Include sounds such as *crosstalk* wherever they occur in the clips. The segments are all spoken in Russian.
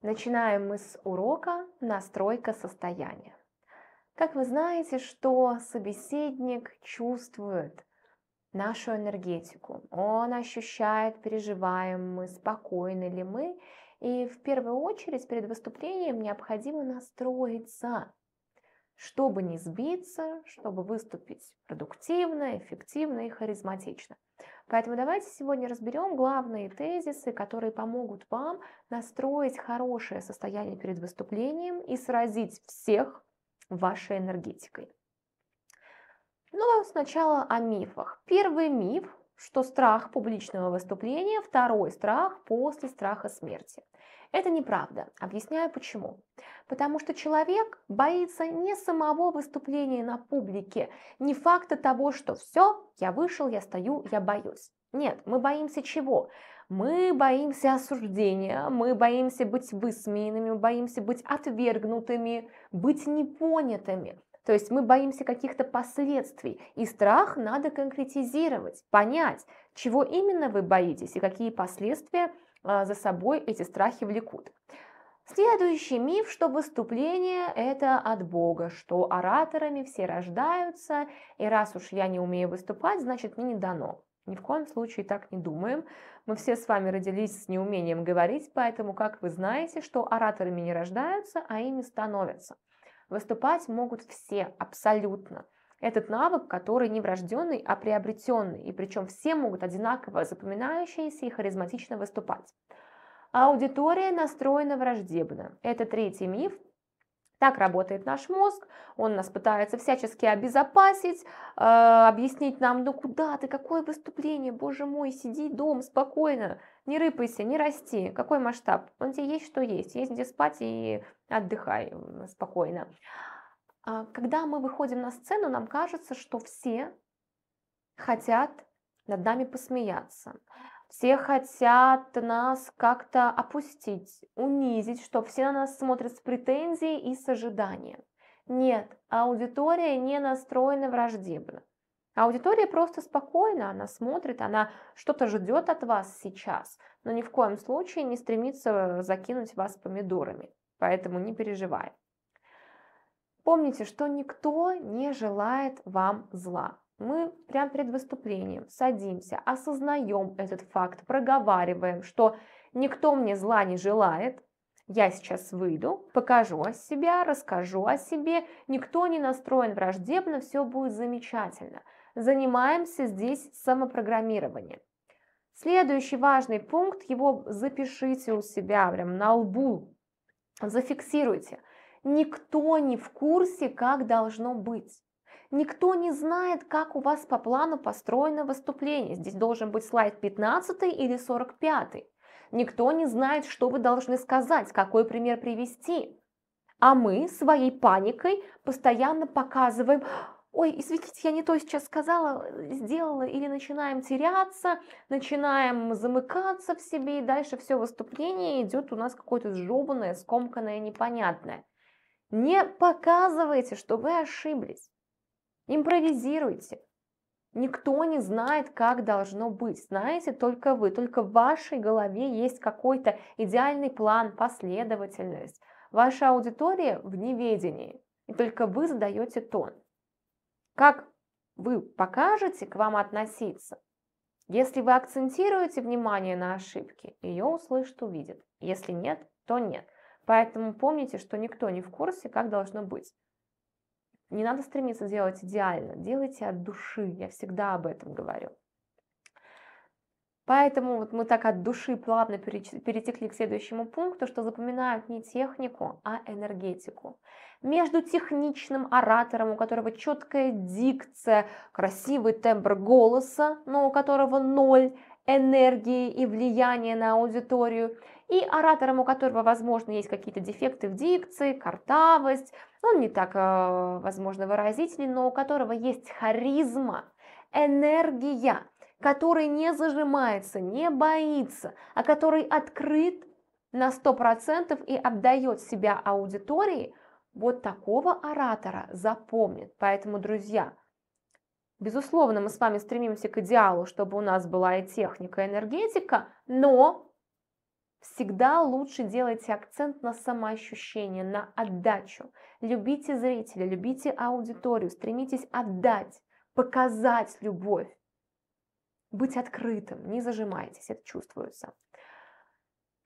Начинаем мы с урока «Настройка состояния». Как вы знаете, что собеседник чувствует нашу энергетику, он ощущает, переживаем мы, спокойны ли мы, и в первую очередь перед выступлением необходимо настроиться, чтобы не сбиться, чтобы выступить продуктивно, эффективно и харизматично. Поэтому давайте сегодня разберем главные тезисы, которые помогут вам настроить хорошее состояние перед выступлением и сразить всех вашей энергетикой. Ну, а сначала о мифах. Первый миф, что страх публичного выступления, второй страх после страха смерти – это неправда. Объясняю почему. Потому что человек боится не самого выступления на публике, не факта того, что все, я вышел, я стою, я боюсь. Нет, мы боимся чего? Мы боимся осуждения, мы боимся быть высмеянными, мы боимся быть отвергнутыми, быть непонятыми. То есть мы боимся каких-то последствий, и страх надо конкретизировать, понять, чего именно вы боитесь и какие последствия а, за собой эти страхи влекут. Следующий миф, что выступление – это от Бога, что ораторами все рождаются, и раз уж я не умею выступать, значит, мне не дано. Ни в коем случае так не думаем. Мы все с вами родились с неумением говорить, поэтому, как вы знаете, что ораторами не рождаются, а ими становятся. Выступать могут все, абсолютно – этот навык, который не врожденный, а приобретенный, и причем все могут одинаково запоминающиеся и харизматично выступать. Аудитория настроена враждебно. Это третий миф, так работает наш мозг, он нас пытается всячески обезопасить, э, объяснить нам, ну куда ты, какое выступление, боже мой, сиди дома спокойно, не рыпайся, не расти, какой масштаб, он тебе есть что есть, есть где спать и отдыхай спокойно. А, когда мы выходим на сцену, нам кажется, что все хотят над нами посмеяться. Все хотят нас как-то опустить, унизить, чтобы все на нас смотрят с претензией и с ожиданием. Нет, аудитория не настроена враждебно. Аудитория просто спокойна, она смотрит, она что-то ждет от вас сейчас, но ни в коем случае не стремится закинуть вас помидорами, поэтому не переживай. Помните, что никто не желает вам зла. Мы прямо перед выступлением садимся, осознаем этот факт, проговариваем, что никто мне зла не желает, я сейчас выйду, покажу о себя, расскажу о себе, никто не настроен враждебно, все будет замечательно. Занимаемся здесь самопрограммированием. Следующий важный пункт, его запишите у себя прям на лбу, зафиксируйте – Никто не в курсе, как должно быть. Никто не знает, как у вас по плану построено выступление. Здесь должен быть слайд 15 или 45. Никто не знает, что вы должны сказать, какой пример привести. А мы своей паникой постоянно показываем, ой, извините, я не то сейчас сказала, сделала, или начинаем теряться, начинаем замыкаться в себе, и дальше все выступление идет у нас какое-то сжеванное, скомканное, непонятное. Не показывайте, что вы ошиблись. Импровизируйте. Никто не знает, как должно быть. Знаете только вы. Только в вашей голове есть какой-то идеальный план, последовательность. Ваша аудитория в неведении. И только вы задаете тон. Как вы покажете к вам относиться, если вы акцентируете внимание на ошибке, ее услышит увидит. Если нет, то нет. Поэтому помните, что никто не в курсе, как должно быть. Не надо стремиться делать идеально, делайте от души, я всегда об этом говорю. Поэтому вот мы так от души плавно перетекли к следующему пункту, что запоминают не технику, а энергетику. Между техничным оратором, у которого четкая дикция, красивый тембр голоса, но у которого ноль энергии и влияния на аудиторию, и оратором, у которого, возможно, есть какие-то дефекты в дикции, картавость, он не так, э, возможно, выразительный, но у которого есть харизма, энергия, который не зажимается, не боится, а который открыт на 100% и отдает себя аудитории, вот такого оратора запомнит. Поэтому, друзья, безусловно, мы с вами стремимся к идеалу, чтобы у нас была и техника, и энергетика, но Всегда лучше делайте акцент на самоощущение, на отдачу. Любите зрителя, любите аудиторию, стремитесь отдать, показать любовь. Быть открытым, не зажимайтесь, это чувствуется.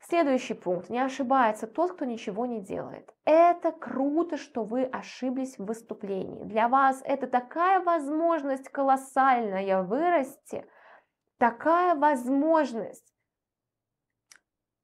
Следующий пункт. Не ошибается тот, кто ничего не делает. Это круто, что вы ошиблись в выступлении. Для вас это такая возможность колоссальная вырасти, такая возможность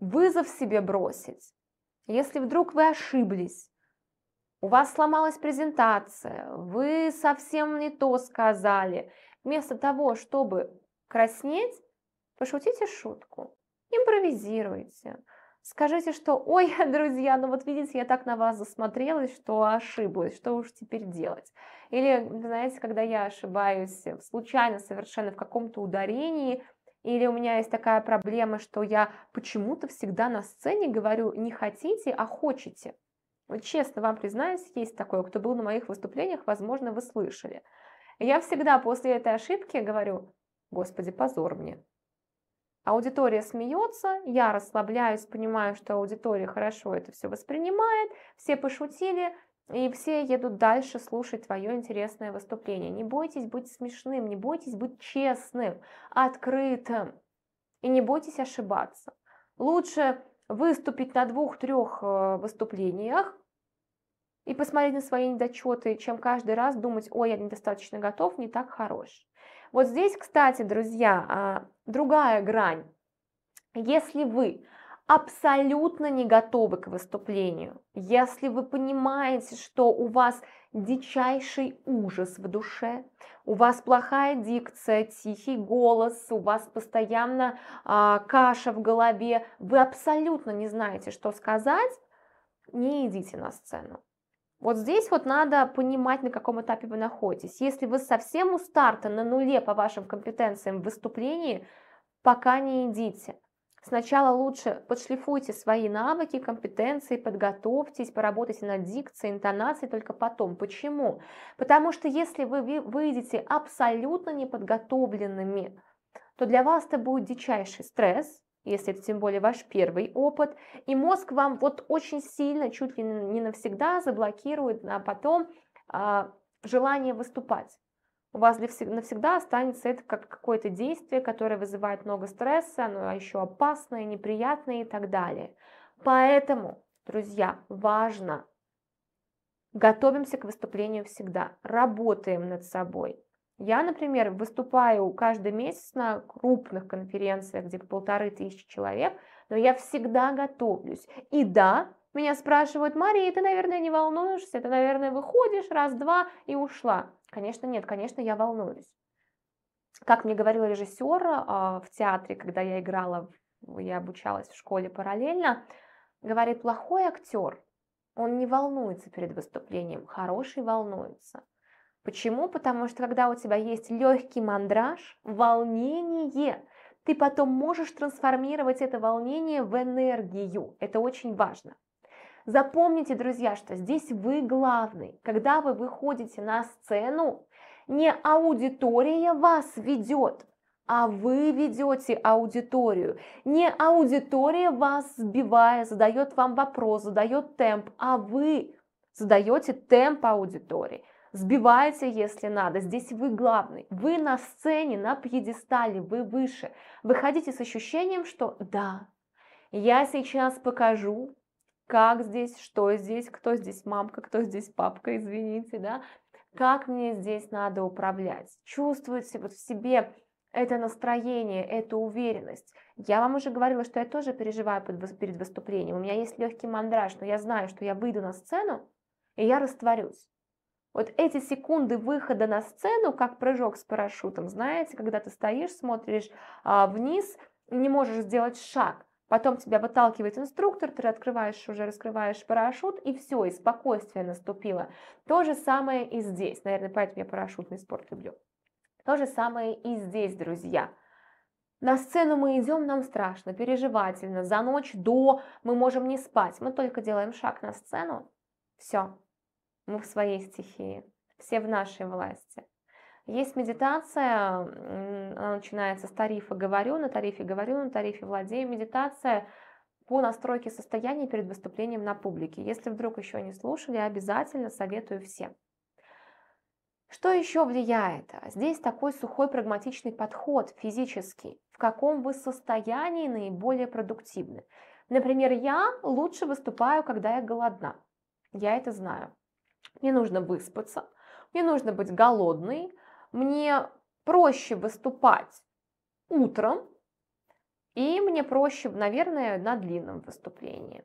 вызов себе бросить, если вдруг вы ошиблись, у вас сломалась презентация, вы совсем не то сказали, вместо того, чтобы краснеть, пошутите шутку, импровизируйте, скажите, что «Ой, *laughs* друзья, ну вот видите, я так на вас засмотрелась, что ошиблась, что уж теперь делать?» Или, знаете, когда я ошибаюсь случайно совершенно в каком-то ударении, или у меня есть такая проблема, что я почему-то всегда на сцене говорю не хотите, а хотите. Вот честно вам признаюсь, есть такое. Кто был на моих выступлениях, возможно, вы слышали. Я всегда после этой ошибки говорю, господи, позор мне. Аудитория смеется, я расслабляюсь, понимаю, что аудитория хорошо это все воспринимает, все пошутили, и все едут дальше слушать твое интересное выступление. Не бойтесь быть смешным, не бойтесь быть честным, открытым. И не бойтесь ошибаться. Лучше выступить на двух-трех э, выступлениях и посмотреть на свои недочеты, чем каждый раз думать, ой, я недостаточно готов, не так хорош. Вот здесь, кстати, друзья, а, другая грань. Если вы абсолютно не готовы к выступлению, если вы понимаете, что у вас дичайший ужас в душе, у вас плохая дикция, тихий голос, у вас постоянно э, каша в голове, вы абсолютно не знаете, что сказать, не идите на сцену. Вот здесь вот надо понимать, на каком этапе вы находитесь. Если вы совсем у старта на нуле по вашим компетенциям в выступлении, пока не идите. Сначала лучше подшлифуйте свои навыки, компетенции, подготовьтесь, поработайте над дикцией, интонацией только потом. Почему? Потому что если вы выйдете абсолютно неподготовленными, то для вас это будет дичайший стресс, если это тем более ваш первый опыт, и мозг вам вот очень сильно, чуть ли не навсегда заблокирует, а потом а, желание выступать у вас навсегда останется это как какое-то действие, которое вызывает много стресса, оно а еще опасное, неприятное и так далее. Поэтому, друзья, важно готовимся к выступлению всегда, работаем над собой. Я, например, выступаю каждый месяц на крупных конференциях, где полторы тысячи человек, но я всегда готовлюсь. И да, меня спрашивают, Мария, ты, наверное, не волнуешься, ты, наверное, выходишь раз-два и ушла. Конечно, нет, конечно, я волнуюсь. Как мне говорил режиссер а, в театре, когда я играла, я обучалась в школе параллельно, говорит, плохой актер, он не волнуется перед выступлением, хороший волнуется. Почему? Потому что когда у тебя есть легкий мандраж, волнение, ты потом можешь трансформировать это волнение в энергию. Это очень важно. Запомните, друзья, что здесь вы главный. Когда вы выходите на сцену, не аудитория вас ведет, а вы ведете аудиторию. Не аудитория вас сбивая, задает вам вопрос, задает темп, а вы задаете темп аудитории. Сбиваете, если надо. Здесь вы главный. Вы на сцене, на пьедестале, вы выше. Выходите с ощущением, что да, я сейчас покажу, как здесь, что здесь, кто здесь мамка, кто здесь папка, извините, да, как мне здесь надо управлять, чувствуете вот в себе это настроение, эту уверенность. Я вам уже говорила, что я тоже переживаю под, перед выступлением, у меня есть легкий мандраж, но я знаю, что я выйду на сцену, и я растворюсь. Вот эти секунды выхода на сцену, как прыжок с парашютом, знаете, когда ты стоишь, смотришь а, вниз, не можешь сделать шаг – Потом тебя выталкивает инструктор, ты открываешь уже, раскрываешь парашют, и все, и спокойствие наступило. То же самое и здесь. Наверное, поэтому я парашютный спорт люблю. То же самое и здесь, друзья. На сцену мы идем, нам страшно, переживательно, за ночь до мы можем не спать. Мы только делаем шаг на сцену, все, мы в своей стихии, все в нашей власти. Есть медитация, она начинается с тарифа «говорю», на тарифе «говорю», на тарифе «владею». Медитация по настройке состояния перед выступлением на публике. Если вдруг еще не слушали, обязательно советую всем. Что еще влияет? Здесь такой сухой прагматичный подход физический. В каком вы состоянии наиболее продуктивны? Например, я лучше выступаю, когда я голодна. Я это знаю. Мне нужно выспаться, мне нужно быть голодной, мне проще выступать утром, и мне проще, наверное, на длинном выступлении.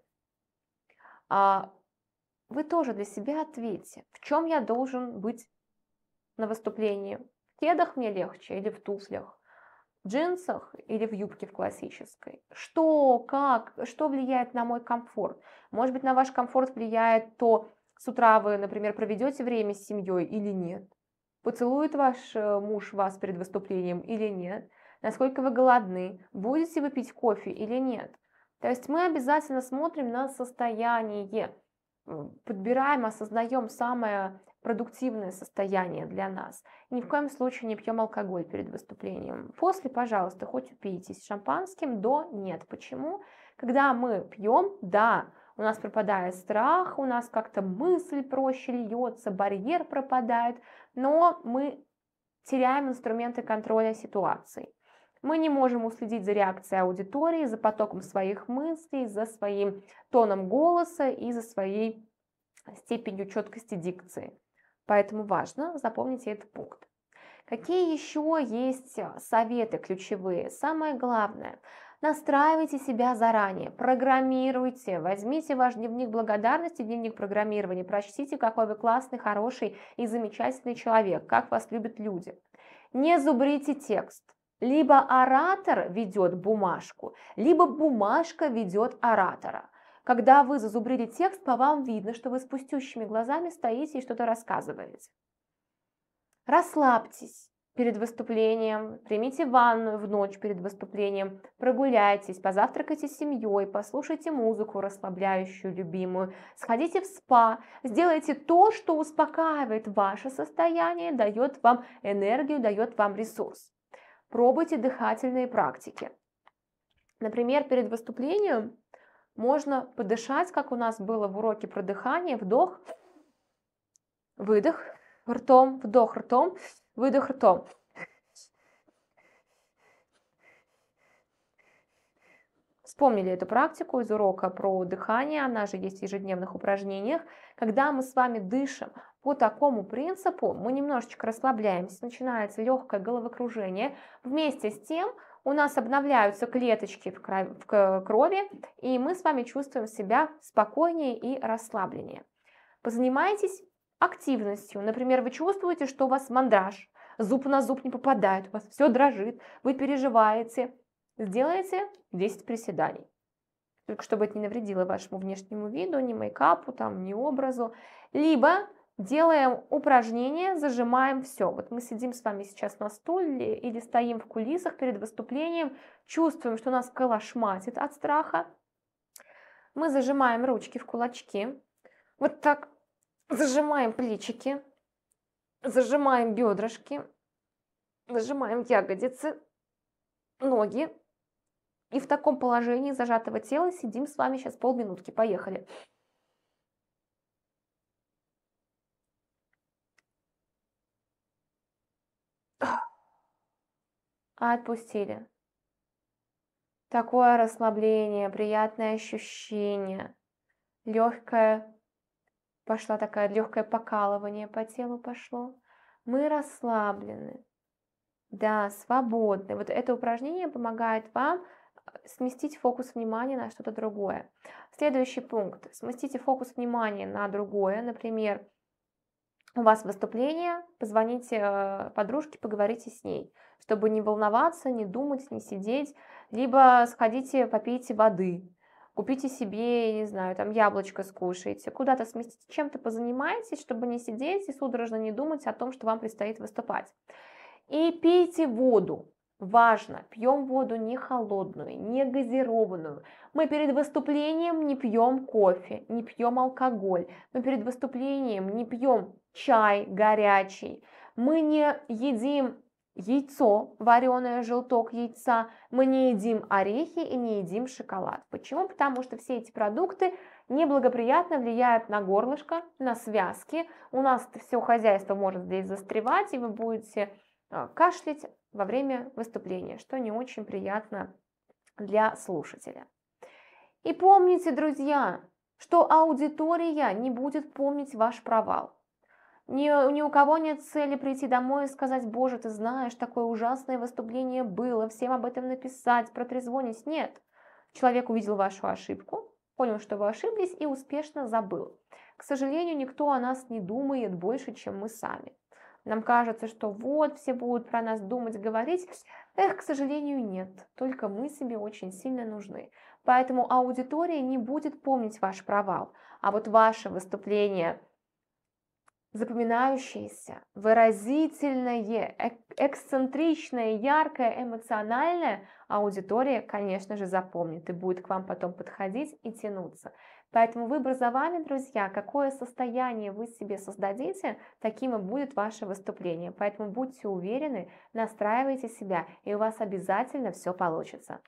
А вы тоже для себя ответьте, в чем я должен быть на выступлении? В кедах мне легче или в туфлях? В джинсах или в юбке в классической? Что, как, что влияет на мой комфорт? Может быть, на ваш комфорт влияет то, с утра вы, например, проведете время с семьей или нет? Поцелует ваш э, муж вас перед выступлением или нет? Насколько вы голодны? Будете вы пить кофе или нет? То есть мы обязательно смотрим на состояние, подбираем, осознаем самое продуктивное состояние для нас. И ни в коем случае не пьем алкоголь перед выступлением. После, пожалуйста, хоть упейтесь шампанским, до нет. Почему? Когда мы пьем, да, у нас пропадает страх, у нас как-то мысль проще льется, барьер пропадает, но мы теряем инструменты контроля ситуации. Мы не можем уследить за реакцией аудитории, за потоком своих мыслей, за своим тоном голоса и за своей степенью четкости дикции. Поэтому важно запомнить этот пункт. Какие еще есть э, советы ключевые? Самое главное, настраивайте себя заранее, программируйте, возьмите ваш дневник благодарности, дневник программирования, прочтите, какой вы классный, хороший и замечательный человек, как вас любят люди. Не зубрите текст. Либо оратор ведет бумажку, либо бумажка ведет оратора. Когда вы зазубрили текст, по вам видно, что вы с пустющими глазами стоите и что-то рассказываете. Расслабьтесь перед выступлением, примите ванную в ночь перед выступлением, прогуляйтесь, позавтракайте с семьей, послушайте музыку расслабляющую, любимую, сходите в спа, сделайте то, что успокаивает ваше состояние, дает вам энергию, дает вам ресурс. Пробуйте дыхательные практики. Например, перед выступлением можно подышать, как у нас было в уроке про дыхание, вдох, выдох – ртом, вдох ртом, выдох ртом. Вспомнили эту практику из урока про дыхание, она же есть в ежедневных упражнениях. Когда мы с вами дышим по такому принципу, мы немножечко расслабляемся, начинается легкое головокружение. Вместе с тем у нас обновляются клеточки в крови, и мы с вами чувствуем себя спокойнее и расслабленнее. Позанимайтесь активностью. Например, вы чувствуете, что у вас мандраж, зуб на зуб не попадает, у вас все дрожит, вы переживаете. Сделайте 10 приседаний. Только чтобы это не навредило вашему внешнему виду, ни мейкапу, там, ни образу. Либо делаем упражнение, зажимаем все. Вот мы сидим с вами сейчас на стуле или стоим в кулисах перед выступлением, чувствуем, что нас калашматит от страха. Мы зажимаем ручки в кулачки. Вот так Зажимаем плечики, зажимаем бедрышки, зажимаем ягодицы, ноги. И в таком положении зажатого тела сидим с вами сейчас полминутки. Поехали. А, отпустили. Такое расслабление, приятное ощущение, легкое Пошла такая легкое покалывание по телу пошло. Мы расслаблены. Да, свободны. Вот это упражнение помогает вам э, сместить фокус внимания на что-то другое. Следующий пункт. Сместите фокус внимания на другое. Например, у вас выступление, позвоните э, подружке, поговорите с ней, чтобы не волноваться, не думать, не сидеть, либо сходите, попейте воды, купите себе, не знаю, там яблочко скушайте, куда-то сместите, чем-то позанимайтесь, чтобы не сидеть и судорожно не думать о том, что вам предстоит выступать. И пейте воду, Важно, пьем воду не холодную, не газированную. Мы перед выступлением не пьем кофе, не пьем алкоголь. Мы перед выступлением не пьем чай горячий. Мы не едим яйцо, вареное, желток яйца, мы не едим орехи и не едим шоколад. Почему? Потому что все эти продукты неблагоприятно влияют на горлышко, на связки. У нас все хозяйство может здесь застревать, и вы будете а, кашлять во время выступления, что не очень приятно для слушателя. И помните, друзья, что аудитория не будет помнить ваш провал. Ни, ни у кого нет цели прийти домой и сказать, боже, ты знаешь, такое ужасное выступление было, всем об этом написать, протрезвонить. Нет. Человек увидел вашу ошибку, понял, что вы ошиблись и успешно забыл. К сожалению, никто о нас не думает больше, чем мы сами. Нам кажется, что вот, все будут про нас думать, говорить. Эх, к сожалению, нет. Только мы себе очень сильно нужны. Поэтому аудитория не будет помнить ваш провал. А вот ваше выступление – запоминающееся, выразительное, эксцентричное, яркое, эмоциональное, аудитория, конечно же, запомнит и будет к вам потом подходить и тянуться. Поэтому выбор за вами, друзья, какое состояние вы себе создадите, таким и будет ваше выступление. Поэтому будьте уверены, настраивайте себя, и у вас обязательно все получится.